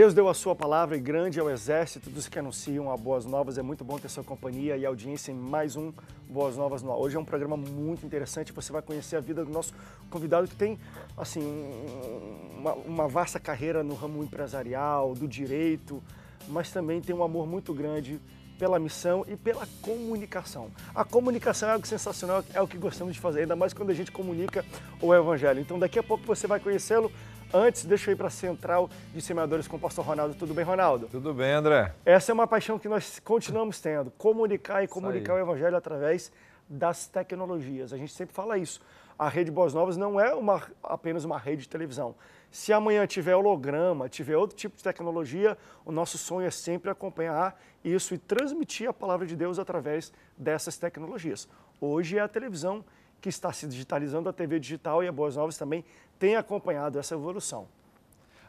Deus deu a sua palavra e grande é o exército dos que anunciam a Boas Novas. É muito bom ter sua companhia e audiência em mais um Boas Novas no Hoje é um programa muito interessante. Você vai conhecer a vida do nosso convidado que tem, assim, uma, uma vasta carreira no ramo empresarial, do direito, mas também tem um amor muito grande pela missão e pela comunicação. A comunicação é algo sensacional, é o que gostamos de fazer, ainda mais quando a gente comunica o Evangelho. Então, daqui a pouco você vai conhecê-lo. Antes, deixa eu ir para a Central de Semeadores com o pastor Ronaldo. Tudo bem, Ronaldo? Tudo bem, André. Essa é uma paixão que nós continuamos tendo, comunicar e comunicar o evangelho através das tecnologias. A gente sempre fala isso. A Rede Boas Novas não é uma, apenas uma rede de televisão. Se amanhã tiver holograma, tiver outro tipo de tecnologia, o nosso sonho é sempre acompanhar isso e transmitir a palavra de Deus através dessas tecnologias. Hoje é a televisão que está se digitalizando, a TV digital e a Boas Novas também têm acompanhado essa evolução.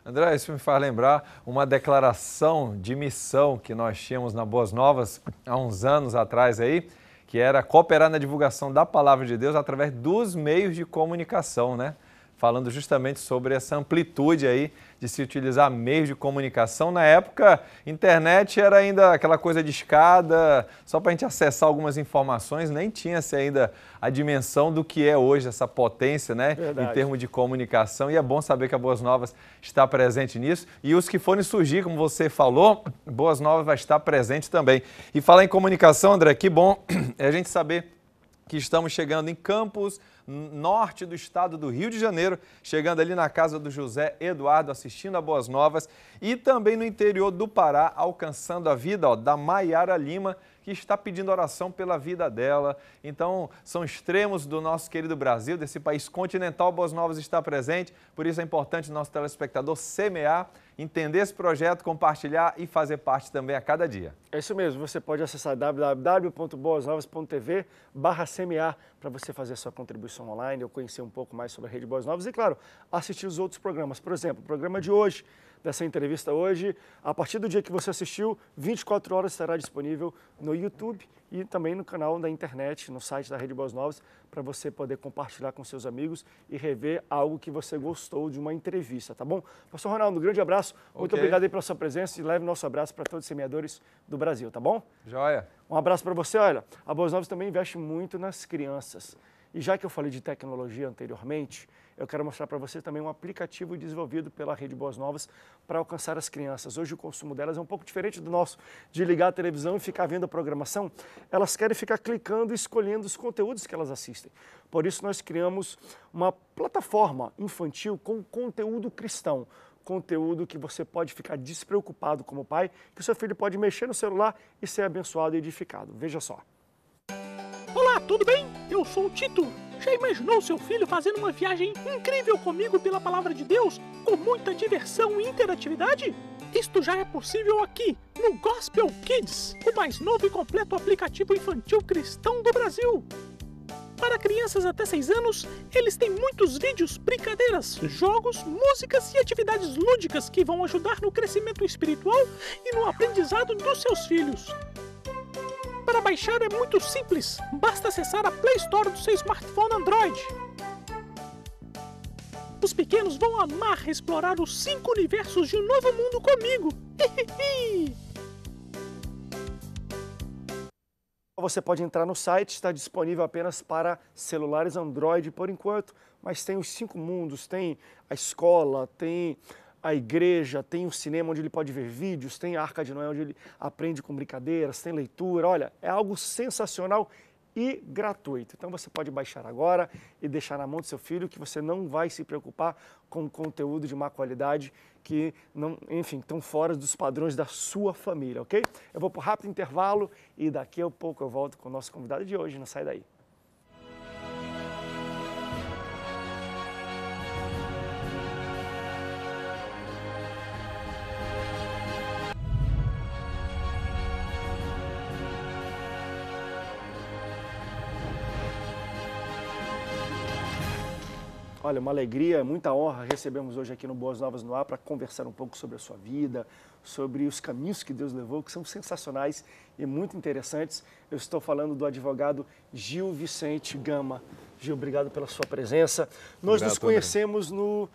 André, isso me faz lembrar uma declaração de missão que nós tínhamos na Boas Novas há uns anos atrás aí, que era cooperar na divulgação da palavra de Deus através dos meios de comunicação, né? falando justamente sobre essa amplitude aí de se utilizar meios de comunicação. Na época, internet era ainda aquela coisa de escada, só para a gente acessar algumas informações, nem tinha-se ainda a dimensão do que é hoje essa potência, né, em termos de comunicação. E é bom saber que a Boas Novas está presente nisso. E os que forem surgir, como você falou, Boas Novas vai estar presente também. E falar em comunicação, André, que bom é a gente saber que estamos chegando em campos norte do estado do Rio de Janeiro, chegando ali na casa do José Eduardo, assistindo a Boas Novas, e também no interior do Pará, alcançando a vida ó, da Maiara Lima, que está pedindo oração pela vida dela. Então, são extremos do nosso querido Brasil, desse país continental, Boas Novas está presente. Por isso é importante o nosso telespectador semear, entender esse projeto, compartilhar e fazer parte também a cada dia. É isso mesmo, você pode acessar www.boasnovas.tv barra semear para você fazer sua contribuição online, ou conhecer um pouco mais sobre a Rede Boas Novas e, claro, assistir os outros programas. Por exemplo, o programa de hoje dessa entrevista hoje. A partir do dia que você assistiu, 24 horas estará disponível no YouTube e também no canal da internet, no site da Rede Boas Novas, para você poder compartilhar com seus amigos e rever algo que você gostou de uma entrevista, tá bom? Pastor Ronaldo, um grande abraço. Muito okay. obrigado aí pela sua presença e leve nosso abraço para todos os semeadores do Brasil, tá bom? Joia. Um abraço para você. Olha, a Boas Novas também investe muito nas crianças. E já que eu falei de tecnologia anteriormente, eu quero mostrar para você também um aplicativo desenvolvido pela Rede Boas Novas para alcançar as crianças. Hoje o consumo delas é um pouco diferente do nosso, de ligar a televisão e ficar vendo a programação. Elas querem ficar clicando e escolhendo os conteúdos que elas assistem. Por isso nós criamos uma plataforma infantil com conteúdo cristão conteúdo que você pode ficar despreocupado como pai, que o seu filho pode mexer no celular e ser abençoado e edificado. Veja só tudo bem? Eu sou o Tito. Já imaginou seu filho fazendo uma viagem incrível comigo pela palavra de Deus, com muita diversão e interatividade? Isto já é possível aqui, no Gospel Kids, o mais novo e completo aplicativo infantil cristão do Brasil. Para crianças até 6 anos, eles têm muitos vídeos, brincadeiras, jogos, músicas e atividades lúdicas que vão ajudar no crescimento espiritual e no aprendizado dos seus filhos. Para baixar é muito simples, basta acessar a Play Store do seu smartphone Android. Os pequenos vão amar explorar os cinco universos de um novo mundo comigo. Você pode entrar no site, está disponível apenas para celulares Android por enquanto, mas tem os cinco mundos, tem a escola, tem a igreja, tem o cinema onde ele pode ver vídeos, tem a Arca de Noé onde ele aprende com brincadeiras, tem leitura. Olha, é algo sensacional e gratuito. Então você pode baixar agora e deixar na mão do seu filho que você não vai se preocupar com conteúdo de má qualidade que não, enfim, estão fora dos padrões da sua família, OK? Eu vou para um rápido intervalo e daqui a pouco eu volto com o nosso convidado de hoje, não sai daí. Olha, uma alegria, muita honra recebemos hoje aqui no Boas Novas no Ar para conversar um pouco sobre a sua vida, sobre os caminhos que Deus levou, que são sensacionais e muito interessantes. Eu estou falando do advogado Gil Vicente Gama. Gil, obrigado pela sua presença. Nós obrigado, nos conhecemos no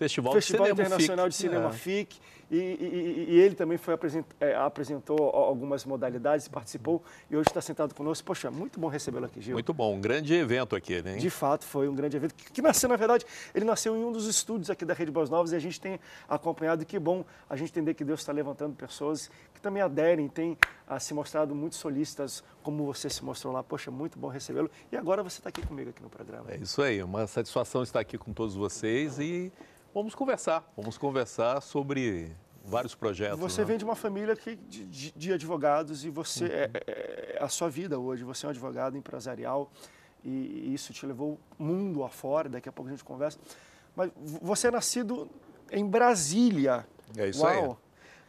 Festival, Festival de Internacional FIC. de Cinema é. FIC. E, e, e, ele também foi apresent, é, apresentou algumas modalidades, participou e hoje está sentado conosco. Poxa, muito bom recebê-lo aqui, Gil. Muito bom, um grande evento aqui, né? De fato, foi um grande evento que, que, nasceu, na verdade, ele nasceu em um dos estúdios aqui da Rede Boas Novas e a gente tem acompanhado. E que bom a gente entender que Deus está levantando pessoas que também aderem, têm ah, se mostrado muito solistas, como você se mostrou lá. Poxa, muito bom recebê-lo. E agora você está aqui comigo aqui no programa. É isso aí, uma satisfação estar aqui com todos vocês e Vamos conversar, vamos conversar sobre vários projetos. Você né? vem de uma família que, de, de advogados e você uhum. É, é, é, a sua vida hoje, você é um advogado empresarial e isso te levou mundo afora, daqui a pouco a gente conversa. Mas você é nascido em Brasília. É isso Uau. aí.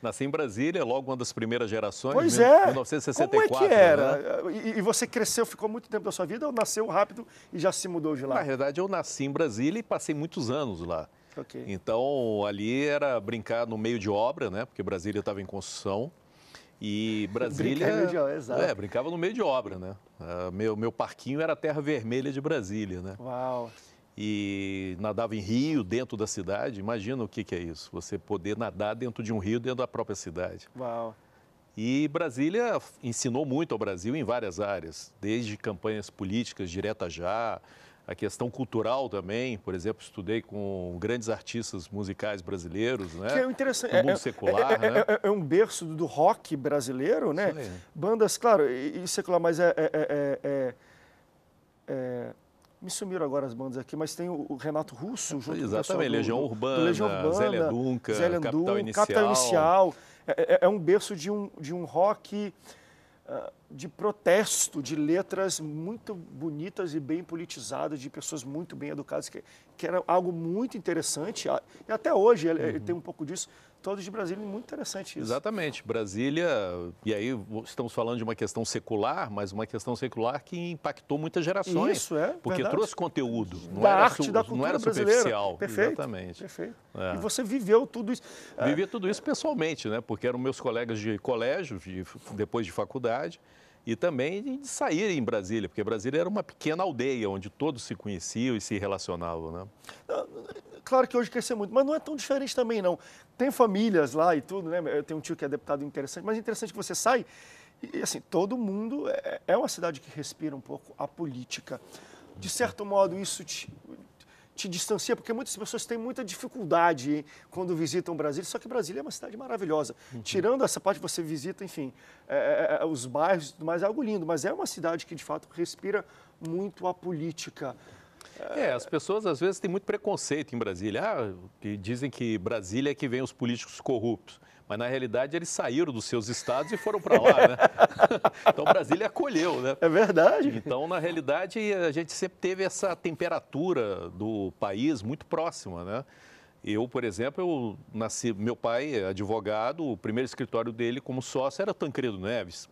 Nasci em Brasília, logo uma das primeiras gerações. Pois é. 1964. Como é que né? era? Né? E, e, você cresceu, ficou muito tempo da sua vida ou nasceu rápido e já se mudou de lá? Na verdade, eu nasci em Brasília e passei muitos anos lá. Okay. Então, ali era brincar no meio de obra, né? Porque Brasília estava em construção. E Brasília. É, brincava no meio de obra, né? Uh, meu, meu parquinho era a terra vermelha de Brasília, né? Uau! E nadava em rio dentro da cidade. Imagina o que, que é isso. Você poder nadar dentro de um rio dentro da própria cidade. Uau! E Brasília ensinou muito ao Brasil em várias áreas, desde campanhas políticas direta já, a questão cultural também. Por exemplo, estudei com grandes artistas musicais brasileiros, né? Que é interessante. mundo é, é, secular, é, é, né? é, é um berço do rock brasileiro, né? Bandas, claro, e, e secular, mas é, é me sumiram agora as bandas aqui, mas tem o Renato Russo junto Exatamente, do, Legião Urbana, Legião Urbana, Zélia Dunca, Zélia Capital Inicial. Capital Inicial. É, é, um berço de um, de um rock ah, de protesto, de letras muito bonitas e bem politizadas, de pessoas muito bem educadas, que, que era algo muito interessante. E até hoje ele, uhum. tem um pouco disso todos de Brasília, muito interessante isso. Exatamente. Brasília, e aí estamos falando de uma questão secular, mas uma questão secular que impactou muitas gerações. Isso, é. Porque verdade. trouxe conteúdo. Não da era arte, su, da cultura não era superficial. Brasileira. Perfeito. Exatamente. Perfeito. É. E você viveu tudo isso. É. viveu tudo isso pessoalmente, né? Porque eram meus colegas de colégio, de, depois de faculdade e também de sair em Brasília, porque Brasília era uma pequena aldeia onde todos se conheciam e se relacionavam. Né? Ah, claro que hoje cresceu muito, mas não é tão diferente também, não. Tem famílias lá e tudo, né? Eu tenho um tio que é deputado interessante, mas é interessante que você sai e, assim, todo mundo é, é uma cidade que respira um pouco a política. De certo modo, isso te, te distancia, porque muitas pessoas têm muita dificuldade quando visitam Brasília, só que Brasília é uma cidade maravilhosa. Uhum. Tirando essa parte, você visita, enfim, é, é, é, é os bairros e tudo mais, é algo lindo, mas é uma cidade que, de fato, respira muito a política. É, as pessoas às vezes têm muito preconceito em Brasília. Ah, que dizem que Brasília é que vem os políticos corruptos mas na realidade eles saíram dos seus estados e foram para lá, né? então Brasília acolheu, né? É verdade. Então, na realidade, a gente sempre teve essa temperatura do país muito próxima, né? Eu, por exemplo, eu nasci, meu pai é advogado, o primeiro escritório dele como sócio era Tancredo Neves.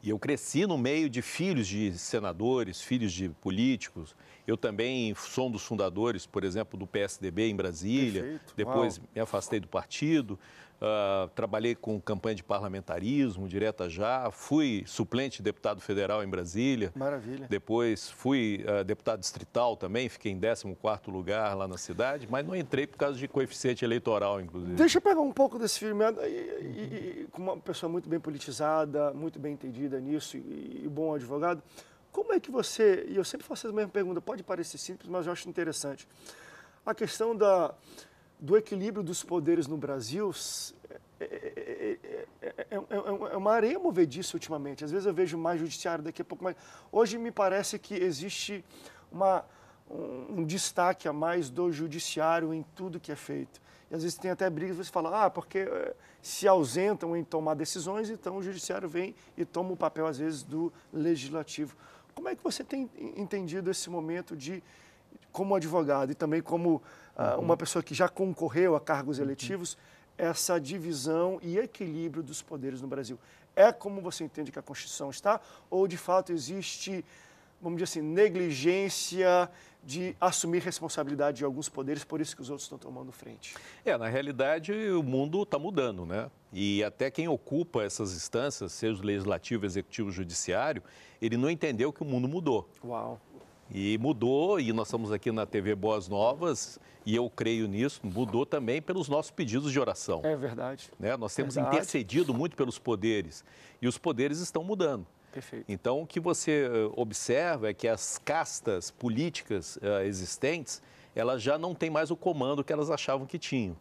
E eu cresci no meio de filhos de senadores, filhos de políticos. Eu também sou um dos fundadores, por exemplo, do PSDB em Brasília. Perfeito. Depois Uau. me afastei do partido. Ah, trabalhei com campanha de parlamentarismo, direta já, fui suplente deputado federal em Brasília. Maravilha. Depois fui uh, deputado distrital também, fiquei em 14º lugar lá na cidade, mas não entrei por causa de coeficiente eleitoral, inclusive. Deixa eu pegar um pouco desse filme, e, com uma pessoa muito bem politizada, muito bem entendida nisso e, e bom advogado, como é que você, e eu sempre faço a mesma pergunta, pode parecer simples, mas eu acho interessante, a questão da do equilíbrio dos poderes no Brasil é é é, é, é, é, uma areia movediça ultimamente. Às vezes eu vejo mais judiciário daqui a pouco, mas hoje me parece que existe uma, um destaque a mais do judiciário em tudo que é feito. E às vezes tem até brigas, você fala, ah, porque eh, se ausentam em tomar decisões, então o judiciário vem e toma o papel, às vezes, do legislativo. Como é que você tem entendido esse momento de como advogado e também como ah, uhum. uma pessoa que já concorreu a cargos uhum. eletivos, essa divisão e equilíbrio dos poderes no Brasil. É como você entende que a Constituição está ou de fato existe, vamos dizer assim, negligência de assumir responsabilidade de alguns poderes, por isso que os outros estão tomando frente? É, na realidade o mundo está mudando, né? E até quem ocupa essas instâncias, seja o legislativo, executivo, judiciário, ele não entendeu que o mundo mudou. Uau. E mudou, e nós estamos aqui na TV Boas Novas, e eu creio nisso, mudou também pelos nossos pedidos de oração. É verdade. Né? Nós temos verdade. intercedido muito pelos poderes, e os poderes estão mudando. Perfeito. Então, o que você eh, observa é que as castas políticas uh, existentes, elas já não têm mais o comando que elas achavam que tinham.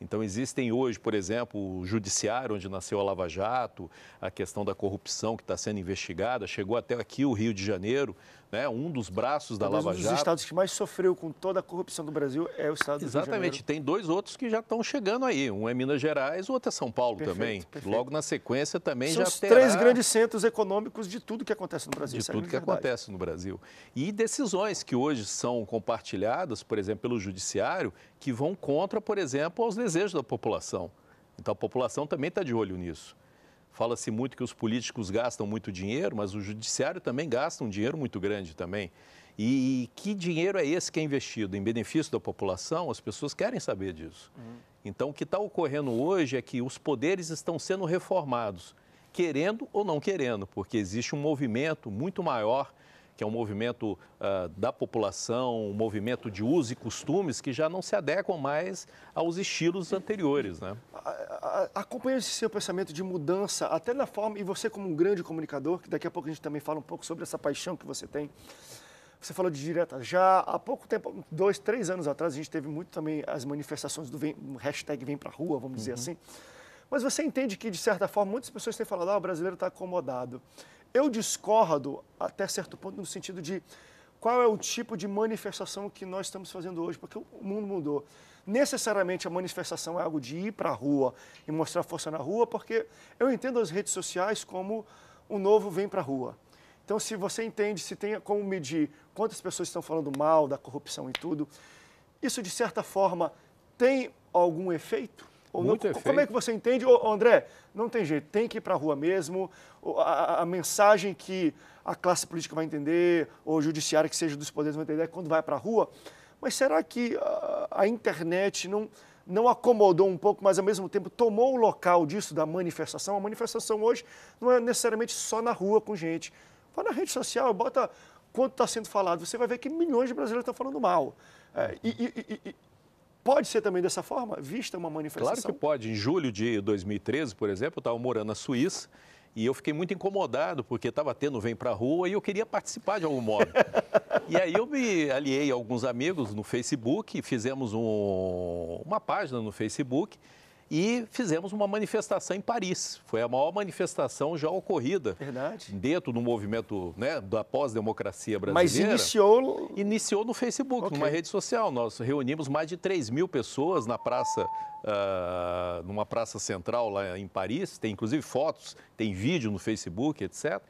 Então, existem hoje, por exemplo, o judiciário, onde nasceu a Lava Jato, a questão da corrupção que está sendo investigada, chegou até aqui o Rio de Janeiro, né, um dos braços da Talvez Lava um Jato. Um dos estados que mais sofreu com toda a corrupção do Brasil é o estado Exatamente. do Exatamente, tem dois outros que já estão chegando aí. Um é Minas Gerais, o outro é São Paulo perfeito, também. Perfeito. Logo na sequência também São já os terá... três grandes centros econômicos de tudo que acontece no Brasil. De é tudo é que acontece no Brasil. E decisões que hoje são compartilhadas, por exemplo, pelo judiciário, que vão contra, por exemplo, aos desejos da população. Então a população também está de olho nisso. Fala-se muito que os políticos gastam muito dinheiro, mas o judiciário também gasta um dinheiro muito grande também. E que dinheiro é esse que é investido em benefício da população? As pessoas querem saber disso. Uhum. Então, o que está ocorrendo hoje é que os poderes estão sendo reformados, querendo ou não querendo, porque existe um movimento muito maior que é um movimento uh, da população, um movimento de uso e costumes que já não se adequam mais aos estilos anteriores. Né? Acompanha esse seu pensamento de mudança, até na forma, e você como um grande comunicador, que daqui a pouco a gente também fala um pouco sobre essa paixão que você tem. Você falou de direta já. Há pouco tempo, dois, três anos atrás, a gente teve muito também as manifestações do vem, hashtag Vem Pra Rua, vamos dizer uhum. assim. Mas você entende que, de certa forma, muitas pessoas têm falado, ah, o brasileiro está acomodado. Eu discordo até certo ponto no sentido de qual é o tipo de manifestação que nós estamos fazendo hoje, porque o mundo mudou. Necessariamente a manifestação é algo de ir para a rua e mostrar força na rua, porque eu entendo as redes sociais como o novo vem para a rua. Então, se você entende, se tem como medir quantas pessoas estão falando mal da corrupção e tudo, isso de certa forma tem algum efeito? Muito não, Como é que você entende? Ô, André, não tem jeito, tem que ir para a rua mesmo. A, a, mensagem que a classe política vai entender, ou o judiciário que seja dos poderes vai entender, é quando vai para a rua. Mas será que a, ah, a internet não, não acomodou um pouco, mas ao mesmo tempo tomou o local disso, da manifestação? A manifestação hoje não é necessariamente só na rua com gente. Vai na rede social, bota quanto está sendo falado. Você vai ver que milhões de brasileiros estão falando mal. É, e, e, e, Pode ser também dessa forma, vista uma manifestação? Claro que pode. Em julho de 2013, por exemplo, eu estava morando na Suíça e eu fiquei muito incomodado, porque estava tendo Vem Pra Rua e eu queria participar de algum modo. e aí eu me aliei a alguns amigos no Facebook, fizemos um, uma página no Facebook e fizemos uma manifestação em Paris. Foi a maior manifestação já ocorrida Verdade. dentro do movimento né, da pós-democracia brasileira. Mas iniciou... Iniciou no Facebook, okay. numa rede social. Nós reunimos mais de 3 mil pessoas na praça, uh, numa praça central lá em Paris. Tem inclusive fotos, tem vídeo no Facebook, etc.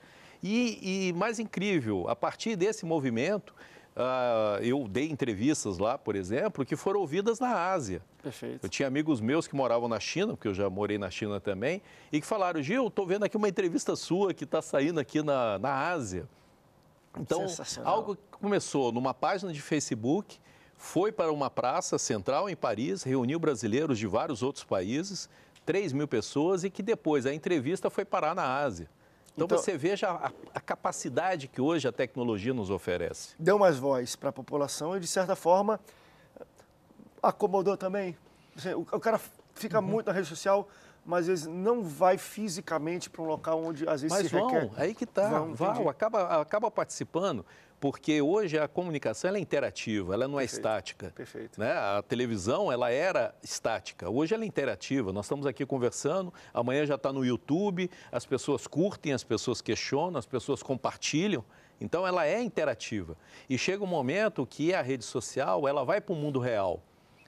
E, e mais incrível, a partir desse movimento Uh, eu dei entrevistas lá, por exemplo, que foram ouvidas na Ásia. Perfeito. Eu tinha amigos meus que moravam na China, porque eu já morei na China também, e que falaram, Gil, estou vendo aqui uma entrevista sua que está saindo aqui na, na Ásia. Então, algo que começou numa página de Facebook, foi para uma praça central em Paris, reuniu brasileiros de vários outros países, 3 mil pessoas, e que depois a entrevista foi parar na Ásia. Então, então você veja a, a, capacidade que hoje a tecnologia nos oferece. Deu mais voz para a população e, de certa forma, acomodou também. O, o cara fica uhum. muito na rede social, mas às vezes não vai fisicamente para um local onde às vezes mas se vão, requer. aí que tá, vão, acaba, acaba participando porque hoje a comunicação é interativa, ela não é estática. Perfeito. Né? A televisão ela era estática, hoje ela é interativa. Nós estamos aqui conversando, amanhã já está no YouTube, as pessoas curtem, as pessoas questionam, as pessoas compartilham. Então ela é interativa. E chega um momento que a rede social ela vai para o mundo real.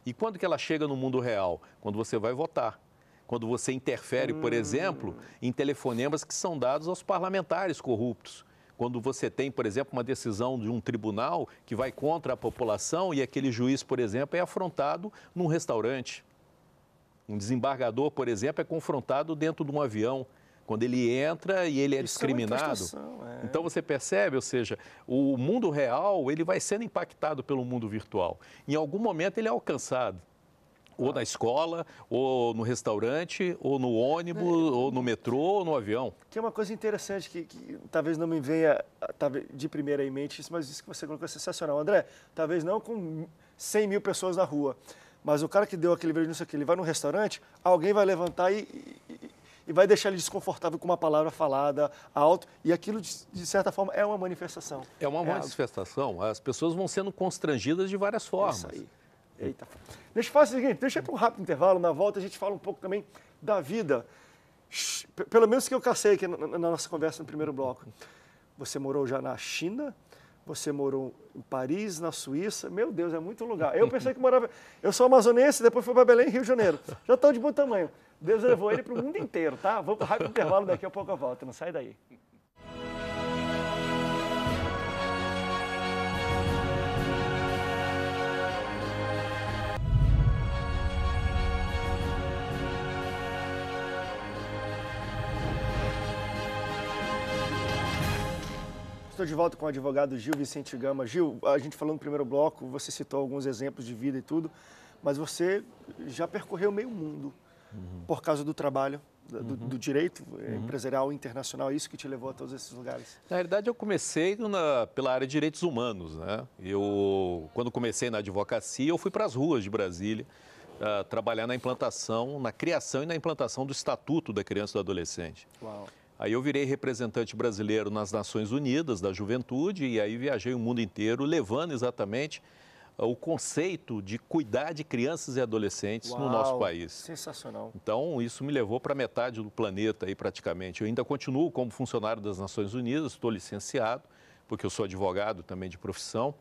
E quando que ela chega no mundo real? Quando você vai votar quando você interfere, por hum. exemplo, em telefonemas que são dados aos parlamentares corruptos quando você tem, por exemplo, uma decisão de um tribunal que vai contra a população e aquele juiz, por exemplo, é afrontado num restaurante. Um desembargador, por exemplo, é confrontado dentro de um avião quando ele entra e ele é Isso é discriminado. É é. Então você percebe, ou seja, o mundo real ele vai sendo impactado pelo mundo virtual. Em algum momento ele é alcançado ou na escola, ou no restaurante, ou no ônibus, é. ou no metrô, ou no avião. Tem uma coisa interessante que, que talvez não me venha de primeira em mente isso, mas isso que você colocou é sensacional. André, talvez não com 100 mil pessoas na rua, mas o cara que deu aquele vídeo, não sei o que, ele vai no restaurante, alguém vai levantar e, e, e vai deixar ele desconfortável com uma palavra falada alto. E aquilo, de, de certa forma, é uma manifestação. É uma é manifestação. As pessoas vão sendo constrangidas de várias é formas. isso aí. Eita. Deixa eu fazer o seguinte, deixa para um rápido intervalo, na volta a gente fala um pouco também da vida. Pelo menos que eu cacei aqui na, nossa conversa no primeiro bloco. Você morou já na China, você morou em Paris, na Suíça. Meu Deus, é muito lugar. Eu pensei que morava. Eu sou amazonense, depois fui para Belém, Rio de Janeiro. Já estou de bom tamanho. Deus levou ele para o mundo inteiro, tá? Vamos para o rápido intervalo, daqui a pouco a volta Não sai daí. Estou de volta com o advogado Gil Vicente Gama. Gil, a gente falou no primeiro bloco, você citou alguns exemplos de vida e tudo, mas você já percorreu meio mundo uhum. por causa do trabalho, do, uhum. do direito eh, uhum. empresarial internacional, isso que te levou a todos esses lugares? Na realidade, eu comecei na, pela área de direitos humanos. Né? Eu, quando comecei na advocacia, eu fui para as ruas de Brasília ah, trabalhar na implantação, na criação e na implantação do Estatuto da Criança e do Adolescente. Uau. Aí eu virei representante brasileiro nas Nações Unidas da Juventude e aí viajei o mundo inteiro levando exatamente ah, o conceito de cuidar de crianças e adolescentes Uau, no nosso país. Sensacional. Então, isso me levou para metade do planeta aí praticamente. Eu ainda continuo como funcionário das Nações Unidas, estou licenciado, porque eu sou advogado também de profissão.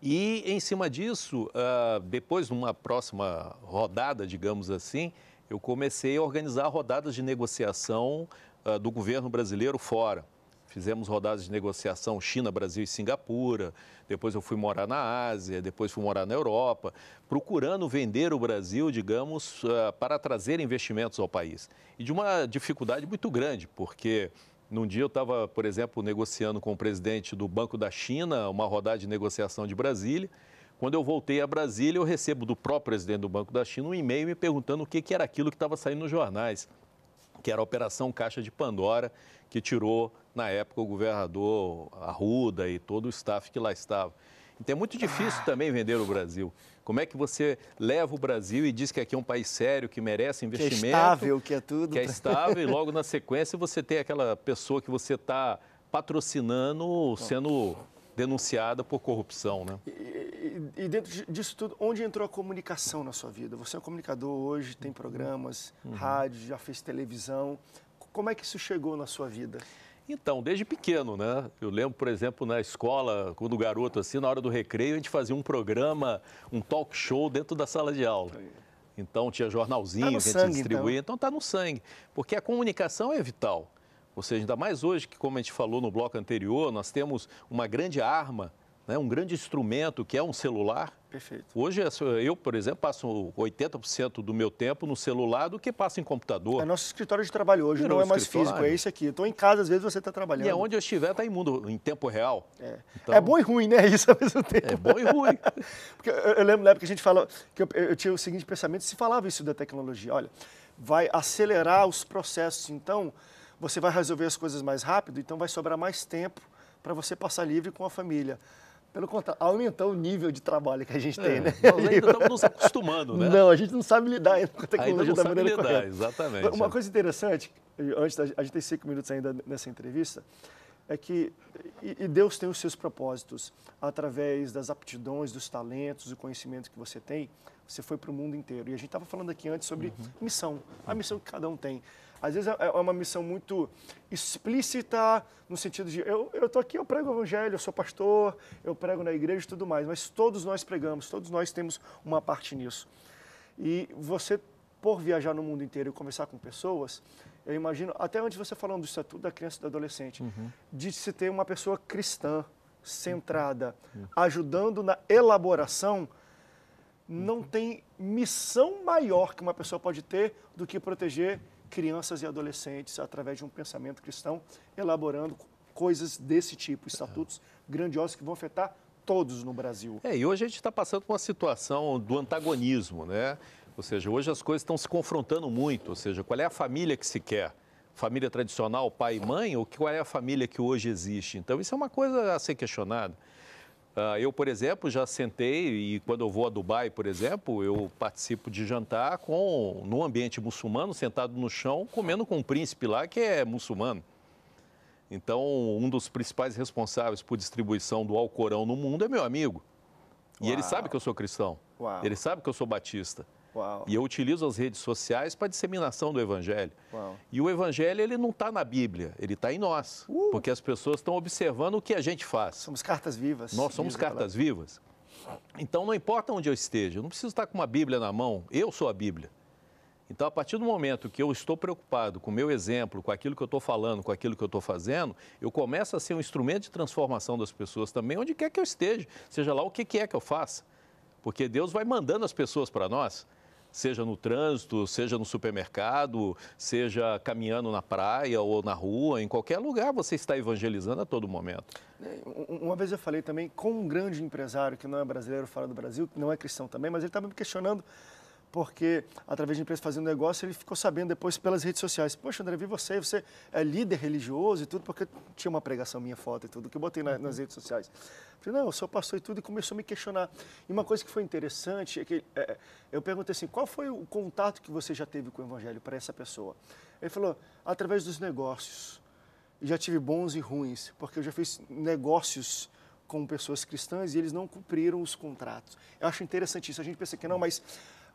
E, em cima disso, ah, depois, numa próxima rodada, digamos assim, eu comecei a organizar rodadas de negociação uh, do governo brasileiro fora. Fizemos rodadas de negociação China, Brasil e Singapura. Depois eu fui morar na Ásia, depois fui morar na Europa, procurando vender o Brasil, digamos, uh, para trazer investimentos ao país. E de uma dificuldade muito grande, porque num dia eu estava, por exemplo, negociando com o presidente do Banco da China uma rodada de negociação de Brasília. Quando eu voltei a Brasília, eu recebo do próprio presidente do Banco da China um e-mail me perguntando o que, que era aquilo que estava saindo nos jornais que era a Operação Caixa de Pandora, que tirou, na época, o governador Arruda e todo o staff que lá estava. Então é muito difícil ah. também vender o Brasil. Como é que você leva o Brasil e diz que aqui é um país sério, que merece investimento? Que é estável, que é tudo. Que é né? estável e logo na sequência você tem aquela pessoa que você está patrocinando, sendo denunciada por corrupção, né? E, e, dentro disso tudo, onde entrou a comunicação na sua vida? Você é um comunicador hoje, tem programas, uhum. rádio, já fez televisão. Como é que isso chegou na sua vida? Então, desde pequeno, né? Eu lembro, por exemplo, na escola, quando o garoto, assim, na hora do recreio, a gente fazia um programa, um talk show dentro da sala de aula. Então, tinha jornalzinho tá que a gente sangue, distribuía. Então, está então, no sangue. Porque a comunicação é vital. Ou seja, ainda mais hoje que, como a gente falou no bloco anterior, nós temos uma grande arma, né, um grande instrumento que é um celular. Perfeito. Hoje, é eu, por exemplo, passo 80% do meu tempo no celular do que passo em computador. É nosso escritório de trabalho hoje, é não é mais físico, é esse aqui. Então, em casa, às vezes, você está trabalhando. E é onde eu estiver, está imundo, em tempo real. É. Então... é bom e ruim, né? Isso ao mesmo tempo. É bom e ruim. Porque eu, eu lembro na época que a gente falou que eu, eu tinha o seguinte pensamento, se falava isso da tecnologia, olha, vai acelerar os processos, então você vai resolver as coisas mais rápido, então vai sobrar mais tempo para você passar livre com a família. Pelo contrário, aumentar o nível de trabalho que a gente é, tem, né? Nós ainda estamos nos acostumando, né? Não, a gente não sabe lidar ainda com a tecnologia ainda da maneira lidar, correta. Exatamente. Uma coisa interessante, antes da, a gente tem cinco minutos ainda nessa entrevista, é que e Deus tem os seus propósitos através das aptidões, dos talentos, do conhecimento que você tem. Você foi para o mundo inteiro. E a gente estava falando aqui antes sobre uhum. missão, a uhum. missão que cada um tem. Às vezes é, é uma missão muito explícita, no sentido de eu estou aqui, eu prego o evangelho, eu sou pastor, eu prego na igreja e tudo mais, mas todos nós pregamos, todos nós temos uma parte nisso. E você, por viajar no mundo inteiro e conversar com pessoas, eu imagino, até antes você falando do estatuto da criança e do adolescente, uhum. de se ter uma pessoa cristã, centrada, uhum. uhum. ajudando na elaboração, não uhum. tem missão maior que uma pessoa pode ter do que proteger crianças e adolescentes através de um pensamento cristão, elaborando coisas desse tipo, estatutos é. grandiosos que vão afetar todos no Brasil. É, e hoje a gente está passando por uma situação do antagonismo, né? Ou seja, hoje as coisas estão se confrontando muito, ou seja, qual é a família que se quer? Família tradicional, pai e mãe, ou qual é a família que hoje existe? Então, isso é uma coisa a ser questionada. Ah, eu, por exemplo, já sentei e quando eu vou a Dubai, por exemplo, eu participo de jantar com no ambiente muçulmano, sentado no chão, comendo com um príncipe lá que é muçulmano. Então, um dos principais responsáveis por distribuição do Alcorão no mundo é meu amigo. E Uau. ele sabe que eu sou cristão. Uau. Ele sabe que eu sou batista. Uau. E eu utilizo as redes sociais para disseminação do evangelho. Uau. E o evangelho ele não está na Bíblia, ele está em nós, uh. porque as pessoas estão observando o que a gente faz. Somos cartas vivas. Nós somos cartas vivas. Então não importa onde eu esteja, eu não preciso estar tá com uma Bíblia na mão. Eu sou a Bíblia. Então, a partir do momento que eu estou preocupado com o meu exemplo, com aquilo que eu estou falando, com aquilo que eu estou fazendo, eu começo a ser um instrumento de transformação das pessoas também, onde quer que eu esteja, seja lá o que é que eu faça. Porque Deus vai mandando as pessoas para nós seja no trânsito, seja no supermercado, seja caminhando na praia ou na rua, em qualquer lugar você está evangelizando a todo momento. É, uma vez eu falei também com um grande empresário que não é brasileiro, fora do Brasil, que não é cristão também, mas ele estava tá me questionando porque através de empresa fazendo negócio, ele ficou sabendo depois pelas redes sociais. Poxa, André, vi você, você é líder religioso e tudo, porque tinha uma pregação minha foto e tudo, que eu botei na, nas redes sociais. Falei, não, eu sou pastor e tudo, e começou a me questionar. E uma coisa que foi interessante é que é, é eu perguntei assim, qual foi o contato que você já teve com o evangelho para essa pessoa? Ele falou, através dos negócios. já tive bons e ruins, porque eu já fiz negócios com pessoas cristãs e eles não cumpriram os contratos. Eu acho interessante isso. A gente pensa que não, mas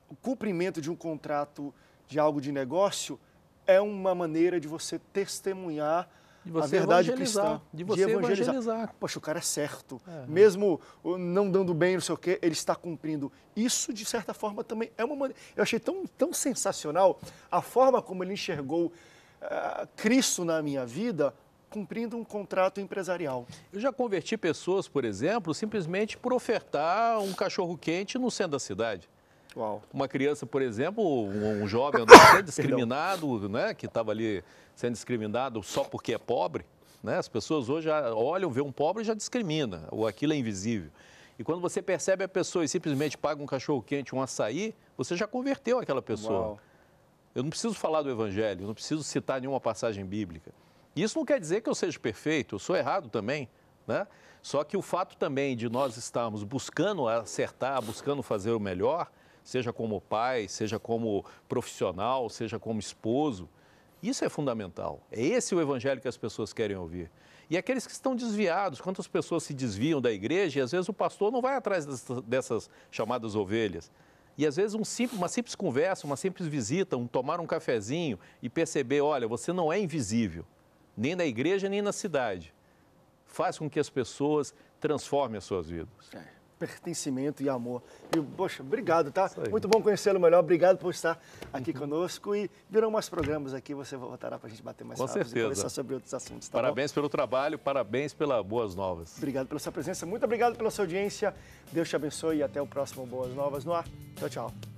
o cumprimento de um contrato de algo de negócio é uma maneira de você testemunhar você a verdade cristã. De você de evangelizar. evangelizar. Poxa, o cara é certo. É, né? Mesmo não dando bem, não sei o quê, ele está cumprindo. Isso, de certa forma, também é uma maneira. Eu achei tão, tão sensacional a forma como ele enxergou uh, Cristo na minha vida cumprindo um contrato empresarial. Eu já converti pessoas, por exemplo, simplesmente por ofertar um cachorro quente no centro da cidade. Uma criança, por exemplo, um, jovem sendo discriminado, né, que estava ali sendo discriminado só porque é pobre, né? As pessoas hoje olham, vê um pobre e já discrimina, ou aquilo é invisível. E quando você percebe a pessoa e simplesmente paga um cachorro quente, um açaí, você já converteu aquela pessoa. Uau. Eu não preciso falar do evangelho, não preciso citar nenhuma passagem bíblica. Isso não quer dizer que eu seja perfeito, eu sou errado também, né? Só que o fato também de nós estarmos buscando acertar, buscando fazer o melhor, seja como pai, seja como profissional, seja como esposo. Isso é fundamental. É esse o evangelho que as pessoas querem ouvir. E aqueles que estão desviados, quantas pessoas se desviam da igreja e às vezes o pastor não vai atrás dessas chamadas ovelhas. E às vezes um simples, uma simples conversa, uma simples visita, um tomar um cafezinho e perceber, olha, você não é invisível, nem na igreja, nem na cidade. Faz com que as pessoas transformem as suas vidas. É pertencimento e amor. E, poxa, obrigado, tá? Muito bom conhecê-lo melhor, obrigado por estar aqui uhum. conosco e virão mais programas aqui, você voltará para a gente bater mais Com certeza. e conversar sobre outros assuntos, tá Parabéns bom? pelo trabalho, parabéns pelas boas novas. Obrigado pela sua presença, muito obrigado pela sua audiência, Deus te abençoe e até o próximo Boas Novas no ar. Tchau, tchau.